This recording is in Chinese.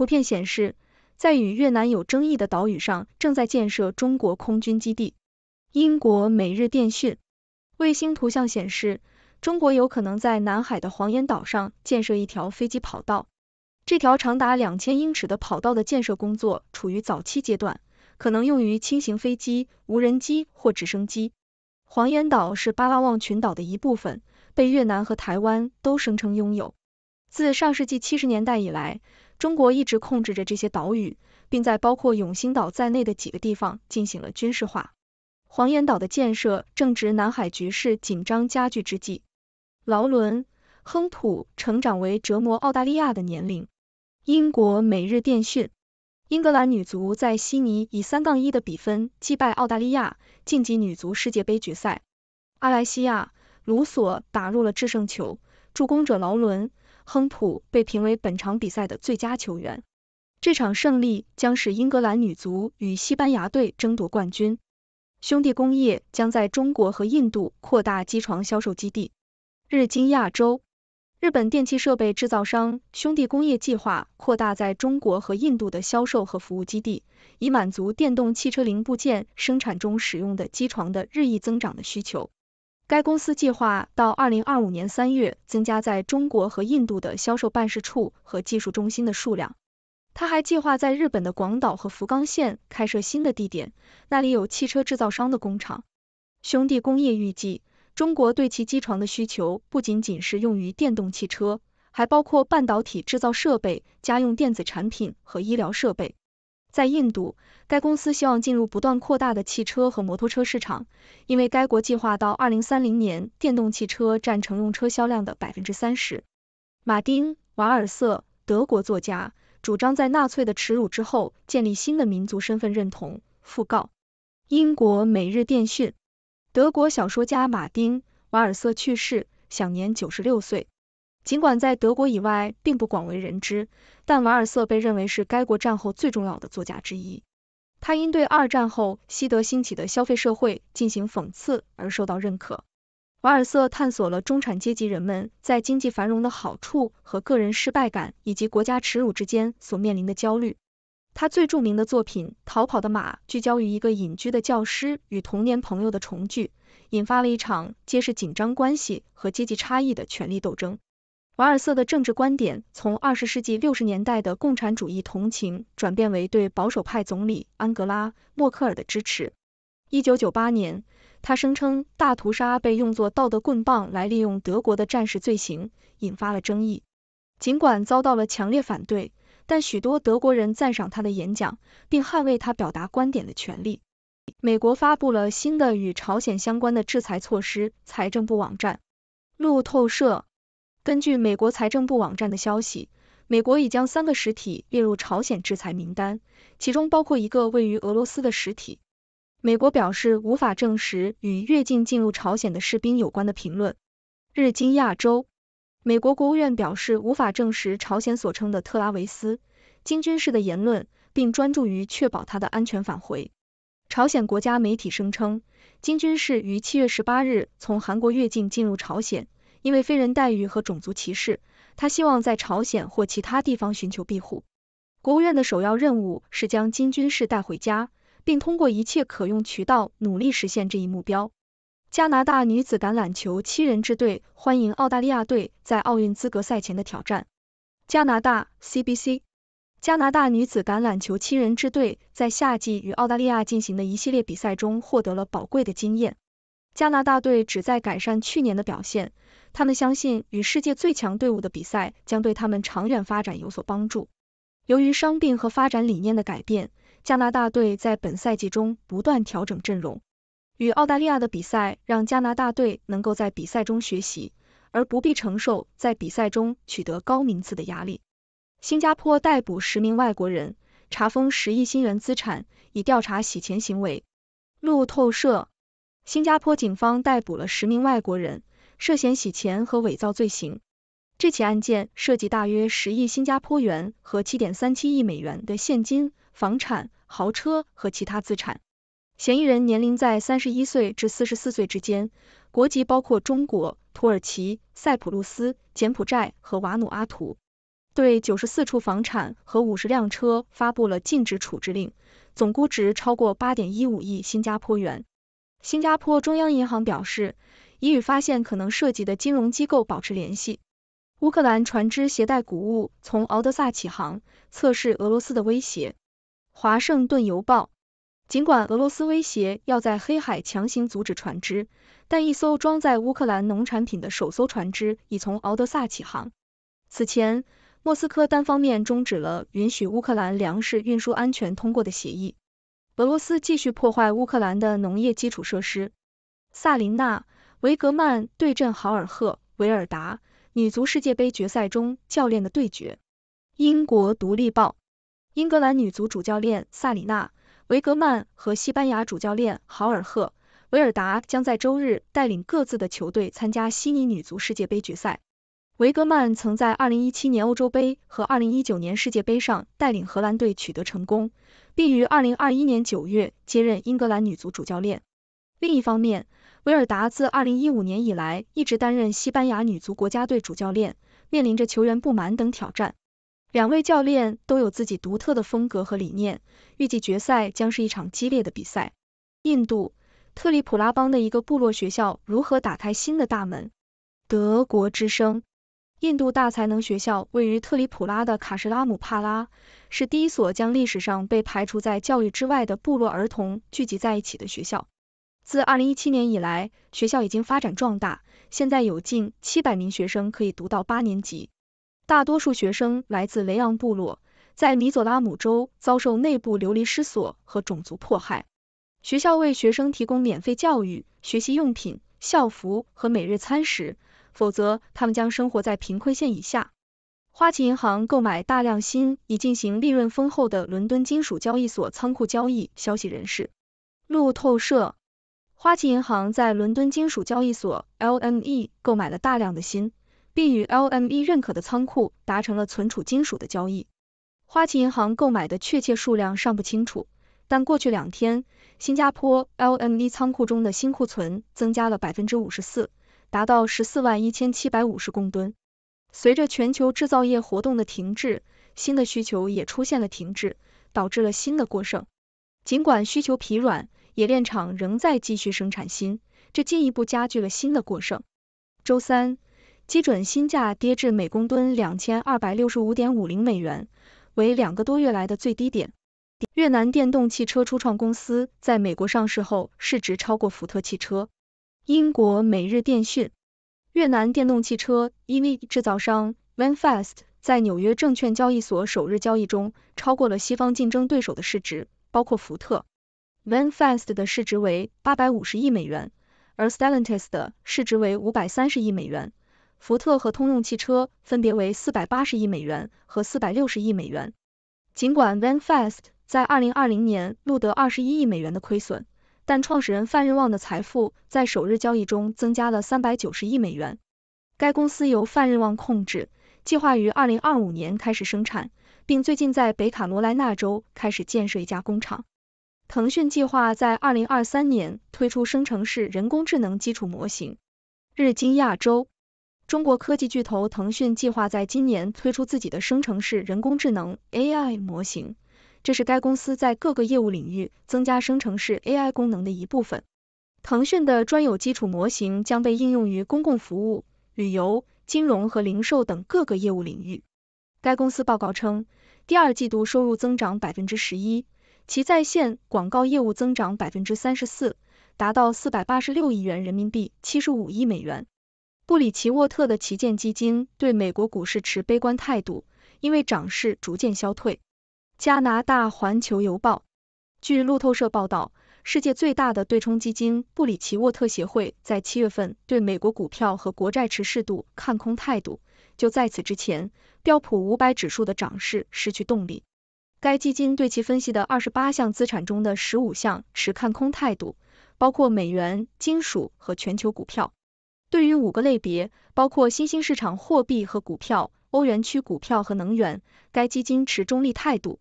图片显示，在与越南有争议的岛屿上正在建设中国空军基地。英国《每日电讯》卫星图像显示，中国有可能在南海的黄岩岛上建设一条飞机跑道。这条长达两千英尺的跑道的建设工作处于早期阶段，可能用于轻型飞机、无人机或直升机。黄岩岛是巴拉望群岛的一部分，被越南和台湾都声称拥有。自上世纪七十年代以来，中国一直控制着这些岛屿，并在包括永兴岛在内的几个地方进行了军事化。黄岩岛的建设正值南海局势紧张加剧之际。劳伦·亨普成长为折磨澳大利亚的年龄。英国《每日电讯》英格兰女足在悉尼以三杠一的比分击败澳大利亚，晋级女足世界杯决赛。阿莱西亚·鲁索打入了制胜球，助攻者劳伦。亨普被评为本场比赛的最佳球员。这场胜利将使英格兰女足与西班牙队争夺冠军。兄弟工业将在中国和印度扩大机床销售基地。日经亚洲，日本电器设备制造商兄弟工业计划扩大在中国和印度的销售和服务基地，以满足电动汽车零部件生产中使用的机床的日益增长的需求。该公司计划到二零二五年三月增加在中国和印度的销售办事处和技术中心的数量。他还计划在日本的广岛和福冈县开设新的地点，那里有汽车制造商的工厂。兄弟工业预计，中国对其机床的需求不仅仅是用于电动汽车，还包括半导体制造设备、家用电子产品和医疗设备。在印度，该公司希望进入不断扩大的汽车和摩托车市场，因为该国计划到二零三零年电动汽车占乘用车销量的百分之三十。马丁·瓦尔瑟，德国作家，主张在纳粹的耻辱之后建立新的民族身份认同。讣告：英国《每日电讯》。德国小说家马丁·瓦尔瑟去世，享年九十六岁。尽管在德国以外并不广为人知，但瓦尔瑟被认为是该国战后最重要的作家之一。他因对二战后西德兴起的消费社会进行讽刺而受到认可。瓦尔瑟探索了中产阶级人们在经济繁荣的好处和个人失败感以及国家耻辱之间所面临的焦虑。他最著名的作品《逃跑的马》聚焦于一个隐居的教师与童年朋友的重聚，引发了一场揭示紧张关系和阶级差异的权力斗争。瓦尔瑟的政治观点从二十世纪六十年代的共产主义同情转变为对保守派总理安格拉·默克尔的支持。一九九八年，他声称大屠杀被用作道德棍棒来利用德国的战时罪行，引发了争议。尽管遭到了强烈反对，但许多德国人赞赏他的演讲，并捍卫他表达观点的权利。美国发布了新的与朝鲜相关的制裁措施。财政部网站，路透社。根据美国财政部网站的消息，美国已将三个实体列入朝鲜制裁名单，其中包括一个位于俄罗斯的实体。美国表示无法证实与越境进入朝鲜的士兵有关的评论。日经亚洲，美国国务院表示无法证实朝鲜所称的特拉维斯金军事的言论，并专注于确保他的安全返回。朝鲜国家媒体声称，金军事于七月十八日从韩国越境进入朝鲜。因为非人待遇和种族歧视，他希望在朝鲜或其他地方寻求庇护。国务院的首要任务是将金军事带回家，并通过一切可用渠道努力实现这一目标。加拿大女子橄榄球七人制队欢迎澳大利亚队在奥运资格赛前的挑战。加拿大 CBC。加拿大女子橄榄球七人支队在夏季与澳大利亚进行的一系列比赛中获得了宝贵的经验。加拿大队旨在改善去年的表现，他们相信与世界最强队伍的比赛将对他们长远发展有所帮助。由于伤病和发展理念的改变，加拿大队在本赛季中不断调整阵容。与澳大利亚的比赛让加拿大队能够在比赛中学习，而不必承受在比赛中取得高名次的压力。新加坡逮捕十名外国人，查封十亿新元资产，以调查洗钱行为。路透社。新加坡警方逮捕了十名外国人，涉嫌洗钱和伪造罪行。这起案件涉及大约十亿新加坡元和七点三七亿美元的现金、房产、豪车和其他资产。嫌疑人年龄在三十一岁至四十四岁之间，国籍包括中国、土耳其、塞浦路斯、柬埔寨和瓦努阿图。对九十四处房产和五十辆车发布了禁止处置令，总估值超过八点一五亿新加坡元。新加坡中央银行表示，已与发现可能涉及的金融机构保持联系。乌克兰船只携带谷物从敖德萨启航，测试俄罗斯的威胁。华盛顿邮报：尽管俄罗斯威胁要在黑海强行阻止船只，但一艘装载乌克兰农产品的首艘船只已从敖德萨启航。此前，莫斯科单方面终止了允许乌克兰粮食运输安全通过的协议。俄罗斯继续破坏乌克兰的农业基础设施。萨琳娜·维格曼对阵豪尔赫·维尔达，女足世界杯决赛中教练的对决。英国《独立报》：英格兰女足主教练萨里娜·维格曼和西班牙主教练豪尔赫·维尔达将在周日带领各自的球队参加悉尼女足世界杯决赛。维格曼曾在2017年欧洲杯和2019年世界杯上带领荷兰队取得成功。并于二零二一年九月接任英格兰女足主教练。另一方面，维尔达自二零一五年以来一直担任西班牙女足国家队主教练，面临着球员不满等挑战。两位教练都有自己独特的风格和理念，预计决赛将是一场激烈的比赛。印度特里普拉邦的一个部落学校如何打开新的大门？德国之声。印度大才能学校位于特里普拉的卡什拉姆帕拉，是第一所将历史上被排除在教育之外的部落儿童聚集在一起的学校。自二零一七年以来，学校已经发展壮大，现在有近七百名学生可以读到八年级。大多数学生来自雷昂部落，在米佐拉姆州遭受内部流离失所和种族迫害。学校为学生提供免费教育、学习用品、校服和每日餐食。否则，他们将生活在贫困线以下。花旗银行购买大量锌，以进行利润丰厚的伦敦金属交易所仓库交易。消息人士，路透社，花旗银行在伦敦金属交易所 （LME） 购买了大量的锌，并与 LME 认可的仓库达成了存储金属的交易。花旗银行购买的确切数量尚不清楚，但过去两天，新加坡 LME 仓库中的锌库存增加了百分之五十四。达到十四万一千七百五十公吨。随着全球制造业活动的停滞，新的需求也出现了停滞，导致了新的过剩。尽管需求疲软，冶炼厂仍在继续生产锌，这进一步加剧了新的过剩。周三，基准锌价跌至每公吨两千二百六十五点五零美元，为两个多月来的最低点。越南电动汽车初创公司在美国上市后，市值超过福特汽车。英国每日电讯：越南电动汽车 EV 制造商 Vanfast 在纽约证券交易所首日交易中，超过了西方竞争对手的市值，包括福特。Vanfast 的市值为850亿美元，而 Stellantis 的市值为530亿美元，福特和通用汽车分别为480亿美元和460亿美元。尽管 Vanfast 在2020年录得21亿美元的亏损。但创始人范日旺的财富在首日交易中增加了三百九十亿美元。该公司由范日旺控制，计划于二零二五年开始生产，并最近在北卡罗来纳州开始建设一家工厂。腾讯计划在二零二三年推出生成式人工智能基础模型。日经亚洲，中国科技巨头腾讯计划在今年推出自己的生成式人工智能 AI 模型。这是该公司在各个业务领域增加生成式 AI 功能的一部分。腾讯的专有基础模型将被应用于公共服务、旅游、金融和零售等各个业务领域。该公司报告称，第二季度收入增长百分之十一，其在线广告业务增长百分之三十四，达到四百八十六亿元人民币（七十五亿美元）。布里奇沃特的旗舰基金对美国股市持悲观态度，因为涨势逐渐消退。加拿大《环球邮报》据路透社报道，世界最大的对冲基金布里奇沃特协会在七月份对美国股票和国债持适度看空态度。就在此之前，标普五百指数的涨势失去动力。该基金对其分析的二十八项资产中的十五项持看空态度，包括美元、金属和全球股票。对于五个类别，包括新兴市场货币和股票、欧元区股票和能源，该基金持中立态度。